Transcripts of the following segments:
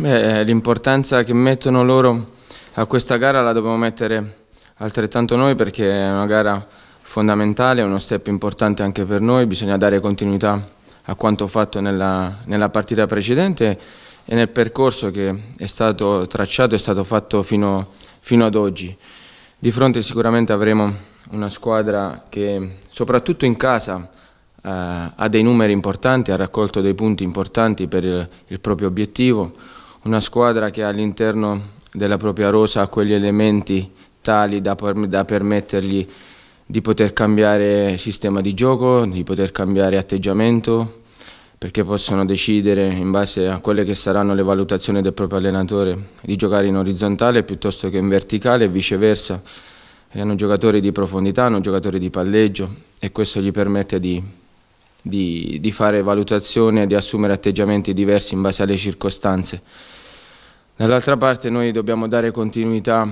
Beh, eh, l'importanza che mettono loro a questa gara la dobbiamo mettere altrettanto noi perché è una gara fondamentale, è uno step importante anche per noi, bisogna dare continuità a quanto fatto nella, nella partita precedente e nel percorso che è stato tracciato è stato fatto fino, fino ad oggi. Di fronte sicuramente avremo una squadra che soprattutto in casa eh, ha dei numeri importanti, ha raccolto dei punti importanti per il, il proprio obiettivo, una squadra che all'interno della propria rosa ha quegli elementi tali da, da permettergli di poter cambiare sistema di gioco, di poter cambiare atteggiamento, perché possono decidere in base a quelle che saranno le valutazioni del proprio allenatore di giocare in orizzontale piuttosto che in verticale e viceversa. E hanno giocatori di profondità, hanno giocatori di palleggio e questo gli permette di di, di fare valutazione e di assumere atteggiamenti diversi in base alle circostanze. Dall'altra parte noi dobbiamo dare continuità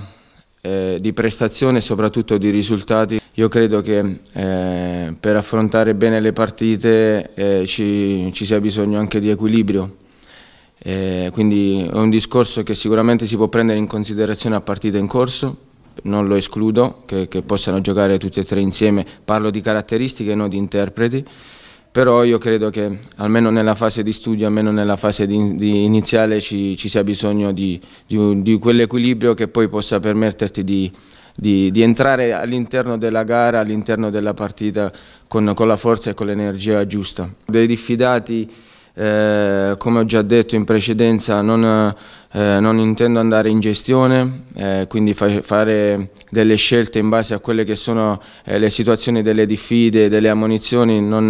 eh, di prestazione e soprattutto di risultati. Io credo che eh, per affrontare bene le partite eh, ci, ci, sia bisogno anche di equilibrio. Eh, quindi è un discorso che sicuramente si può prendere in considerazione a partita in corso, non lo escludo, che, che possano giocare tutti e tre insieme. Parlo di caratteristiche e non di interpreti però io credo che almeno nella fase di studio, almeno nella fase di, di iniziale ci, ci, sia bisogno di, di, di quell'equilibrio che poi possa permetterti di, di, di, entrare all'interno della gara, all'interno della partita con, con, la forza e con l'energia giusta. Dei diffidati eh, come ho già detto in precedenza non, eh, non intendo andare in gestione, eh, quindi fa fare delle scelte in base a quelle che sono eh, le situazioni delle diffide, delle ammunizioni non,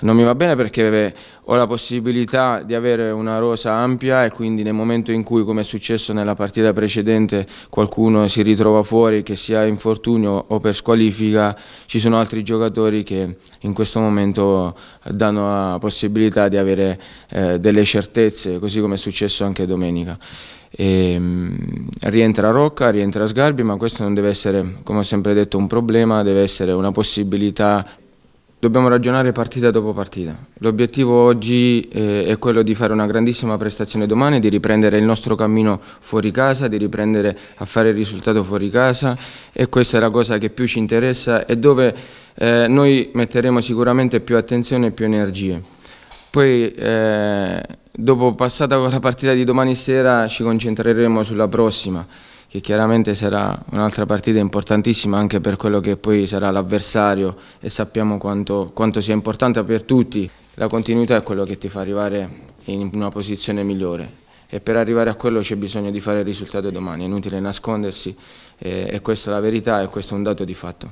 non mi va bene perché ho la possibilità di avere una rosa ampia e quindi nel momento in cui, come è successo nella partita precedente, qualcuno si ritrova fuori, che sia infortunio o per squalifica, ci sono altri giocatori che in questo momento danno la possibilità di avere delle, eh, delle certezze, così come è successo anche domenica. E, ehm, rientra Rocca, rientra Sgarbi, ma questo non deve essere, come ho sempre detto, un problema, deve essere una possibilità. Dobbiamo ragionare partita dopo partita. L'obiettivo oggi eh, è quello di fare una grandissima prestazione domani, di riprendere il nostro cammino fuori casa, di riprendere a fare il risultato fuori casa e questa è la cosa che più ci interessa e dove eh, noi metteremo sicuramente più attenzione e più energie. Poi eh, dopo passata la partita di domani sera ci concentreremo sulla prossima, che chiaramente sarà un'altra partita importantissima anche per quello che poi sarà l'avversario e sappiamo quanto, quanto sia importante per tutti. La continuità è quello che ti fa arrivare in una posizione migliore e per arrivare a quello c'è bisogno di fare il risultato domani, è inutile nascondersi e, eh, e questa è la verità e questo è un dato di fatto.